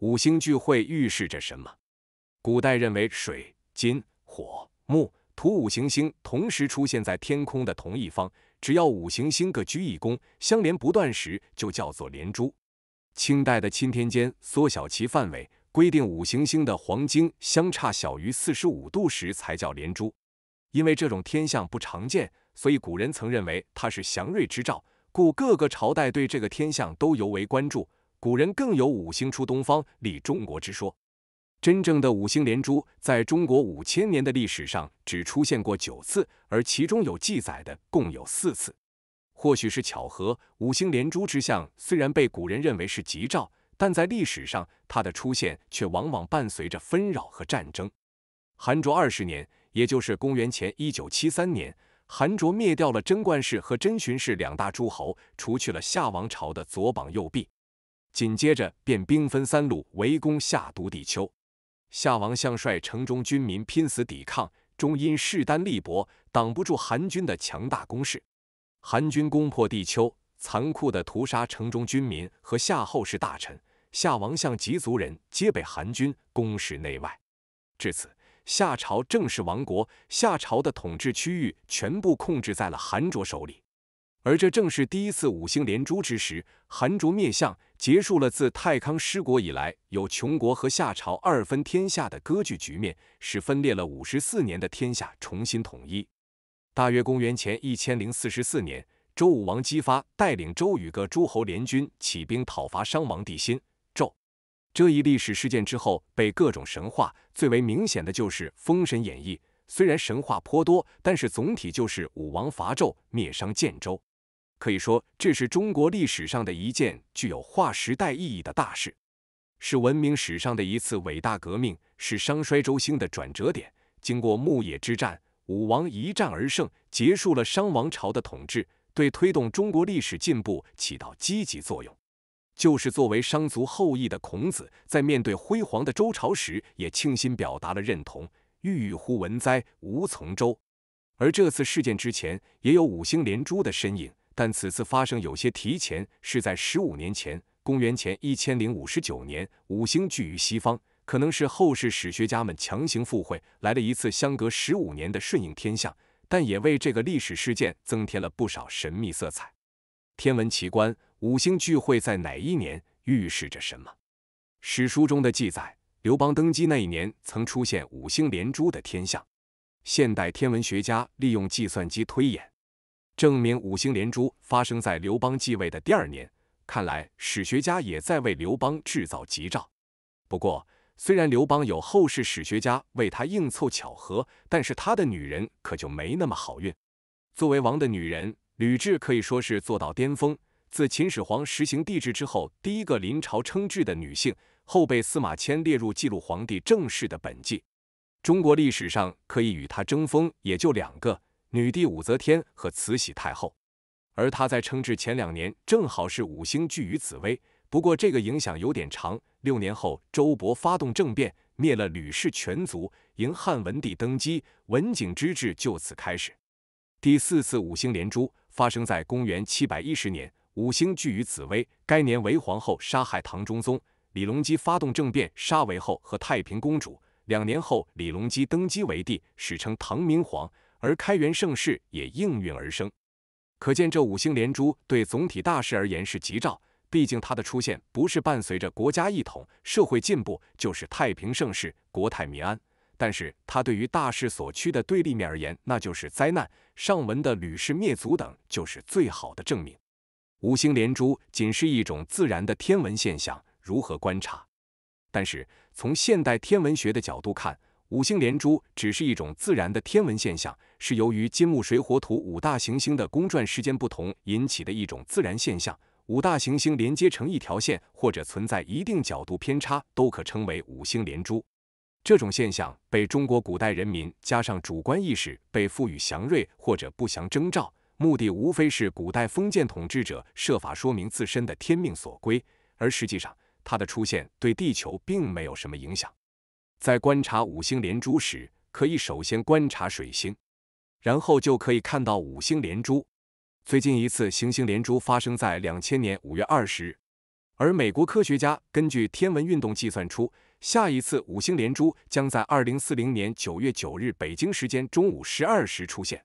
五星聚会预示着什么？古代认为水、金、火、木、土五行星同时出现在天空的同一方，只要五行星各居一宫，相连不断时，就叫做连珠。清代的钦天监缩小其范围，规定五行星的黄金相差小于四十五度时才叫连珠。因为这种天象不常见，所以古人曾认为它是祥瑞之兆，故各个朝代对这个天象都尤为关注。古人更有五星出东方，立中国之说。真正的五星连珠，在中国五千年的历史上只出现过九次，而其中有记载的共有四次。或许是巧合，五星连珠之象虽然被古人认为是吉兆，但在历史上它的出现却往往伴随着纷扰和战争。韩卓二十年，也就是公元前一九七三年，韩卓灭掉了贞观氏和贞寻氏两大诸侯，除去了夏王朝的左膀右臂。紧接着便兵分三路围攻下都地丘，夏王相率城中军民拼死抵抗，终因势单力薄，挡不住韩军的强大攻势。韩军攻破地丘，残酷地屠杀城中军民和夏后氏大臣，夏王相及族人皆被韩军攻势内外。至此，夏朝正式亡国，夏朝的统治区域全部控制在了韩卓手里。而这正是第一次五星连珠之时，韩卓灭相。结束了自太康失国以来有穷国和夏朝二分天下的割据局面，使分裂了五十四年的天下重新统一。大约公元前一千零四十四年，周武王姬发带领周与各诸侯联军起兵讨伐商王帝辛纣。这一历史事件之后被各种神话，最为明显的就是《封神演义》。虽然神话颇多，但是总体就是武王伐纣灭商建州。可以说，这是中国历史上的一件具有划时代意义的大事，是文明史上的一次伟大革命，是商衰周兴的转折点。经过牧野之战，武王一战而胜，结束了商王朝的统治，对推动中国历史进步起到积极作用。就是作为商族后裔的孔子，在面对辉煌的周朝时，也倾心表达了认同：“郁郁乎文哉，吾从周。”而这次事件之前，也有五星连珠的身影。但此次发生有些提前，是在十五年前，公元前一千零五十九年，五星聚于西方，可能是后世史学家们强行附会，来了一次相隔十五年的顺应天象，但也为这个历史事件增添了不少神秘色彩。天文奇观，五星聚会在哪一年，预示着什么？史书中的记载，刘邦登基那一年曾出现五星连珠的天象，现代天文学家利用计算机推演。证明五星连珠发生在刘邦继位的第二年。看来史学家也在为刘邦制造吉兆。不过，虽然刘邦有后世史学家为他硬凑巧合，但是他的女人可就没那么好运。作为王的女人，吕雉可以说是做到巅峰。自秦始皇实行帝制之后，第一个临朝称制的女性，后被司马迁列入记录皇帝政事的本纪。中国历史上可以与她争锋也就两个。女帝武则天和慈禧太后，而她在称制前两年正好是五星聚于紫薇，不过这个影响有点长。六年后，周勃发动政变，灭了吕氏全族，迎汉文帝登基，文景之治就此开始。第四次五星连珠发生在公元七百一十年，五星聚于紫薇，该年韦皇后杀害唐中宗，李隆基发动政变，杀韦后和太平公主。两年后，李隆基登基为帝，史称唐明皇。而开元盛世也应运而生，可见这五星连珠对总体大势而言是吉兆，毕竟它的出现不是伴随着国家一统、社会进步，就是太平盛世、国泰民安。但是它对于大势所趋的对立面而言，那就是灾难。上文的吕氏灭族等就是最好的证明。五星连珠仅是一种自然的天文现象，如何观察？但是从现代天文学的角度看。五星连珠只是一种自然的天文现象，是由于金木水火土五大行星的公转时间不同引起的一种自然现象。五大行星连接成一条线，或者存在一定角度偏差，都可称为五星连珠。这种现象被中国古代人民加上主观意识，被赋予祥瑞或者不祥征兆，目的无非是古代封建统治者设法说明自身的天命所归，而实际上它的出现对地球并没有什么影响。在观察五星连珠时，可以首先观察水星，然后就可以看到五星连珠。最近一次行星连珠发生在两千年五月二十日，而美国科学家根据天文运动计算出，下一次五星连珠将在二零四零年九月九日北京时间中午十二时出现。